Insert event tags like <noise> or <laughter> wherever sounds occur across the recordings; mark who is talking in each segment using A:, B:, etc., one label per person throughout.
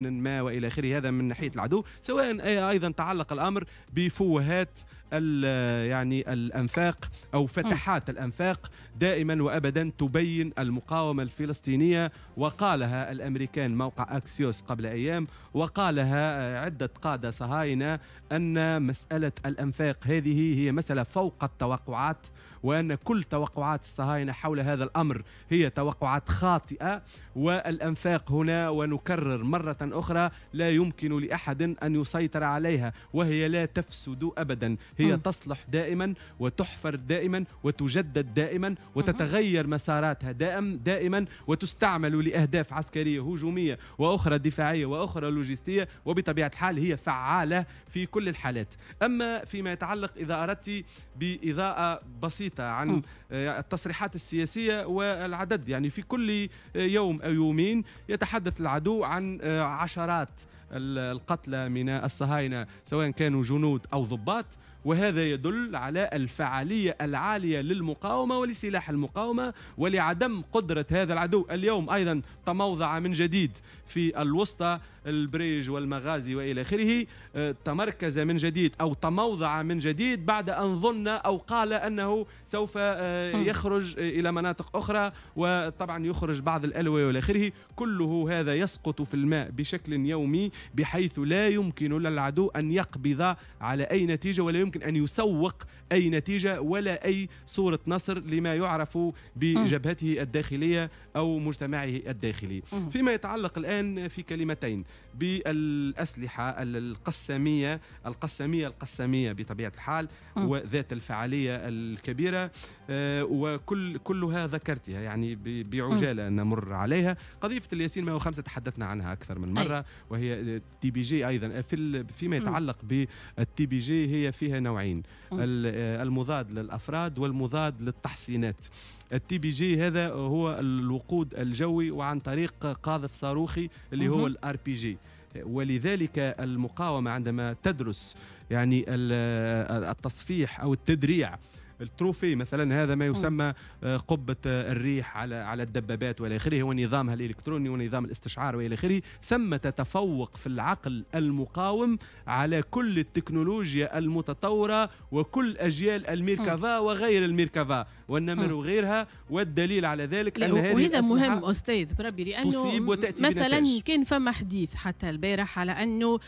A: ما والى اخره هذا من ناحيه العدو سواء ايضا تعلق الامر بفوهات يعني الأنفاق أو فتحات الأنفاق دائما وأبدا تبين المقاومة الفلسطينية وقالها الأمريكان موقع أكسيوس قبل أيام وقالها آه، عدة قادة صهاينة أن مسألة الأنفاق هذه هي مسألة فوق التوقعات وأن كل توقعات الصهاينة حول هذا الأمر هي توقعات خاطئة والأنفاق هنا ونكرر مرة أخرى لا يمكن لأحد أن يسيطر عليها وهي لا تفسد أبدا هي م. آه. تصلح دائما وتحفر دائما وتجدد دائما وتتغير مساراتها دائما دائما وتستعمل لأهداف عسكرية هجومية وأخرى دفاعية وأخرى لوجستية وبطبيعة الحال هي فعالة في كل الحالات أما فيما يتعلق إذا أردت بإضاءة بسيطة عن أه. آه، التصريحات السياسية والعدد يعني في كل يوم أو يومين يتحدث العدو عن عشرات القتلى من الصهاينة سواء كانوا جنود أو ضباط وهذا يدل على الفعالية العالية للمقاومة ولسلاح المقاومة ولعدم قدرة هذا العدو اليوم أيضا تموضع من جديد في الوسطى البريج والمغازي والى اخره آه، تمركز من جديد او تموضع من جديد بعد ان ظن او قال انه سوف آه، يخرج الى مناطق اخرى وطبعا يخرج بعض الالويه والى اخره كله هذا يسقط في الماء بشكل يومي بحيث لا يمكن للعدو أن يقبض على أي نتيجة ولا يمكن أن يسوق أي نتيجة ولا أي صورة نصر لما يعرف بجبهته الداخلية أو مجتمعه الداخلي فيما يتعلق الآن في كلمتين بالأسلحة القسامية القسامية القسامية بطبيعة الحال وذات الفعالية الكبيرة آه، وكل كلها ذكرتها يعني بعجالة نمر عليها قضية الياسين 105 تحدثنا عنها أكثر من طيب. مرة وهي التي بي جي ايضا في فيما يتعلق بالتي بي جي هي فيها نوعين المضاد للافراد والمضاد للتحصينات التي بي جي هذا هو الوقود الجوي وعن طريق قاذف صاروخي اللي هو الار بي جي ولذلك المقاومه عندما تدرس يعني التصفيح او التدريع التروفي مثلا هذا ما يسمى آه، قبه آه، الريح على على الدبابات والى اخره ونظامها الالكتروني ونظام الاستشعار والى اخره ثم تتفوق في العقل المقاوم على كل التكنولوجيا المتطوره وكل اجيال الميركافا وغير الميركافا والنمر وغيرها والدليل على
B: ذلك ان هذه وهذا مهم استاذ بربي لانه تصيب وتأتي مثلا بنتاج. كان فما حديث حتى البارح على انه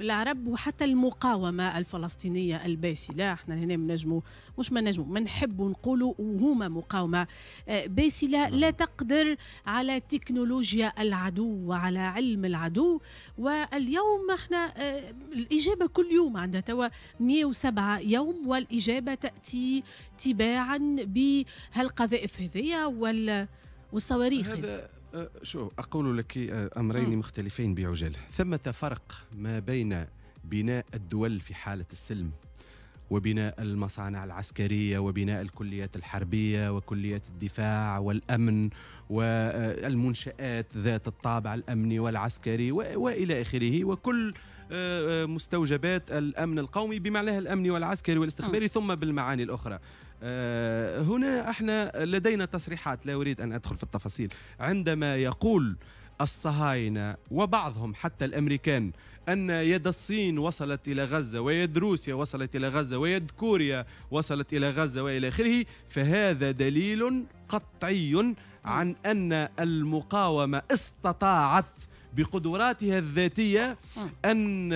B: العرب وحتى المقاومه الفلسطينيه الباسله احنا هنا هنا نجموا مش من نجموا ما نحبو نقولو وهما مقاومه آه، باسله نعم. لا تقدر على تكنولوجيا العدو وعلى علم العدو واليوم احنا آه، الاجابه كل يوم عندها توا 107 يوم والاجابه تاتي تباعا بهالقذائف هذيا وال والصواريخ هذا
A: آه، شو أقول لك أمرين نعم. مختلفين بعجالة ثمة فرق ما بين بناء الدول في حالة السلم وبناء المصانع العسكريه وبناء الكليات الحربيه وكليات الدفاع والامن والمنشات ذات الطابع الامني والعسكري والى اخره وكل آه، آه، مستوجبات الامن القومي بمعناها الامني والعسكري والاستخباري نعم. ثم بالمعاني الاخرى آه، هنا احنا لدينا تصريحات لا اريد ان ادخل في التفاصيل عندما يقول الصهاينة وبعضهم حتى الأمريكان أن يد الصين وصلت إلى غزة ويد روسيا وصلت إلى غزة ويد كوريا وصلت إلى غزة وإلى آخره فهذا دليل قطعي عن أن المقاومة استطاعت بقدراتها الذاتية آه. أن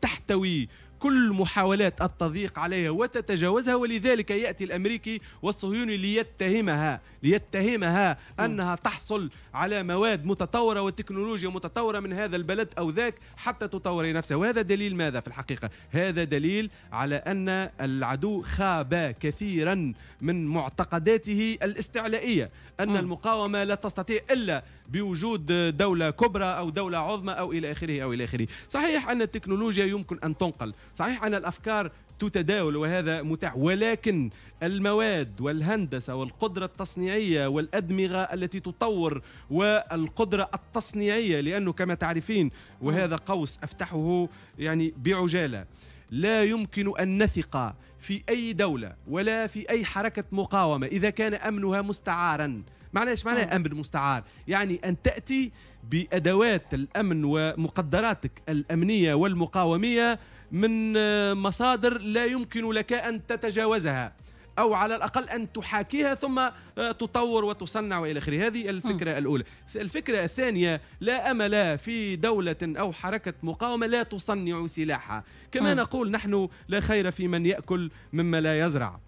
A: تحتوي كل محاولات التضييق عليها وتتجاوزها ولذلك يأتي الأمريكي والصهيوني ليتهمها ليتهمها أنها تحصل على مواد متطورة وتكنولوجيا متطورة من هذا البلد أو ذاك حتى تطور نفسها وهذا دليل ماذا في الحقيقة هذا دليل على أن العدو خاب كثيرا من معتقداته الاستعلائية أن المقاومة لا تستطيع إلا بوجود دولة كبرى أو دولة عظمى أو إلى آخره أو إلى آخره صحيح أن التكنولوجيا يمكن أن تنقل صحيح أن الأفكار تتداول وهذا متاح ولكن المواد والهندسه والقدره التصنيعيه والادمغه التي تطور والقدره التصنيعيه لانه كما تعرفين وهذا قوس افتحه يعني بعجاله لا يمكن ان نثق في اي دوله ولا في اي حركه مقاومه اذا كان امنها مستعارا معناه ايش معناه نعم. امن مستعار يعني ان تاتي بادوات الامن ومقدراتك الامنيه والمقاوميه من آه، مصادر لا يمكن لك أن تتجاوزها أو على الأقل أن تحاكيها ثم آه، تطور وتصنع وإلى آخره هذه الفكرة م. الأولى الفكرة الثانية لا أمل في دولة أو حركة مقاومة لا تصنع سلاحها كما م. نقول نحن لا خير في من يأكل مما لا يزرع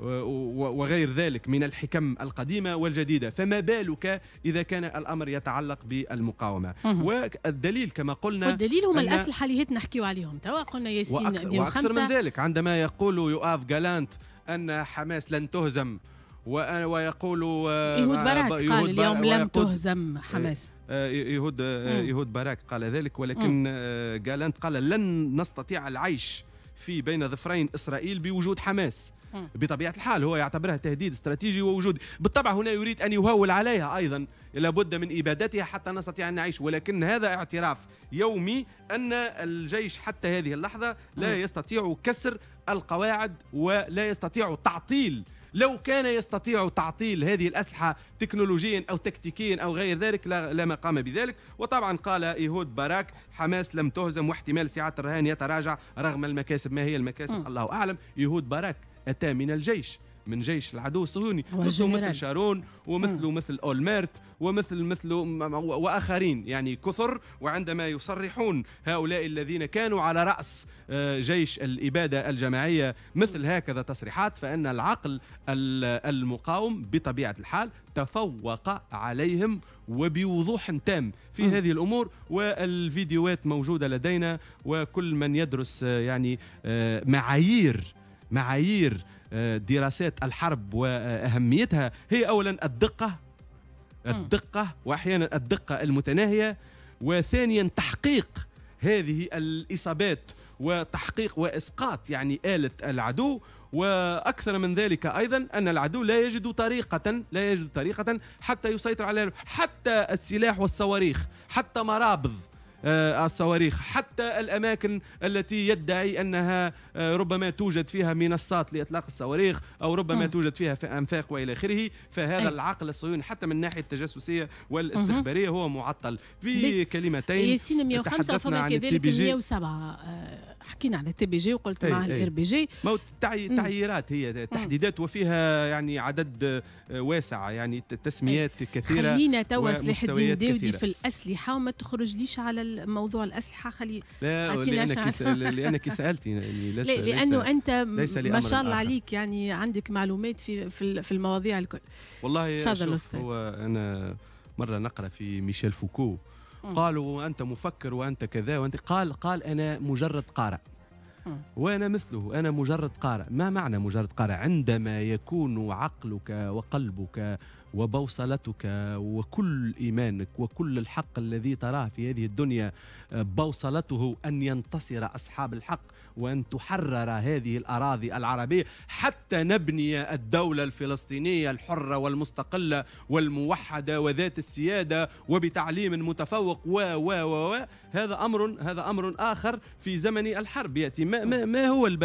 A: وغير ذلك من الحكم القديمة والجديدة فما بالك إذا كان الأمر يتعلق بالمقاومة والدليل كما قلنا والدليل هم الأسلحة
B: اللي هيت نحكيو عليهم توا قلنا ياسين وأكثر, وأكثر من
A: ذلك عندما يقول يؤاف جالانت أن حماس لن تهزم ويقول آه، يهود باراك قال يهود اليوم لم آه،
B: تهزم حماس
A: آه، يهود يهود باراك قال ذلك ولكن جالانت قال لن نستطيع العيش في بين ظفرين اسرائيل بوجود حماس بطبيعه الحال هو يعتبرها تهديد استراتيجي ووجودي بالطبع هنا يريد ان يهول عليها ايضا لابد من ابادتها حتى نستطيع ان نعيش ولكن هذا اعتراف يومي ان الجيش حتى هذه اللحظه لا يستطيع كسر القواعد ولا يستطيع تعطيل لو كان يستطيع تعطيل هذه الأسلحة تكنولوجيا أو تكتيكيا أو غير ذلك لما قام بذلك وطبعا قال إيهود باراك حماس لم تهزم واحتمال سعة الرهان يتراجع رغم المكاسب ما هي المكاسب الله أعلم إيهود باراك أتى من الجيش من جيش العدو الصهيوني مثله مثل شارون ومثله مثل اولميرت ومثل مثله واخرين يعني كثر وعندما يصرحون هؤلاء الذين كانوا على راس آه، جيش الاباده الجماعيه مثل هكذا تصريحات فان العقل المقاوم بطبيعه الحال تفوق عليهم وبوضوح تام في هذه الامور والفيديوهات موجوده لدينا وكل من يدرس آه، يعني آه، معايير معايير آه، دراسات الحرب واهميتها هي اولا الدقه الدقه واحيانا الدقه المتناهيه وثانيا تحقيق هذه الاصابات وتحقيق واسقاط يعني اله العدو واكثر من ذلك ايضا ان العدو لا يجد طريقه لا يجد طريقه حتى يسيطر على حتى السلاح والصواريخ حتى مرابض آه، الصواريخ حتى الأماكن التي يدعي أنها آه، ربما توجد فيها منصات لإطلاق الصواريخ أو ربما م. توجد فيها في أنفاق وإلى آخره فهذا العقل الصهيوني حتى من ناحية التجسسية والاستخبارية هو معطل بكلمتين ياسين 105 فما كذلك
B: 107 حكينا على تي بي جي وقلت إيه، مع إيه. الار
A: بي جي تعييرات هي تحديدات وفيها يعني عدد آه، واسع يعني تسميات أي. كثيره خلينا توا سلاح الدين داودي في
B: الاسلحه وما تخرجليش على موضوع الاسلحه خلي لا لانك لانك
A: سالتي يعني <laughs> لا لانه انت ليس ما شاء الله عليك
B: يعني عندك معلومات في في, المواضيع الكل والله تفضل هو
A: انا مره نقرا في ميشيل فوكو قالوا أنت مفكر وأنت كذا وأنت قال قال أنا مجرد قارئ وانا مثله انا مجرد قارئ ما معنى مجرد قارئ عندما يكون عقلك وقلبك وبوصلتك وكل إيمانك وكل الحق الذي تراه في هذه الدنيا بوصلته أن ينتصر أصحاب الحق وأن تحرر هذه الأراضي العربية حتى نبني الدولة الفلسطينية الحرة والمستقلة والموحدة وذات السيادة وبتعليم متفوق و و و هذا أمر هذا أمر آخر في زمن الحرب يأتي ما, ما, ما هو الب...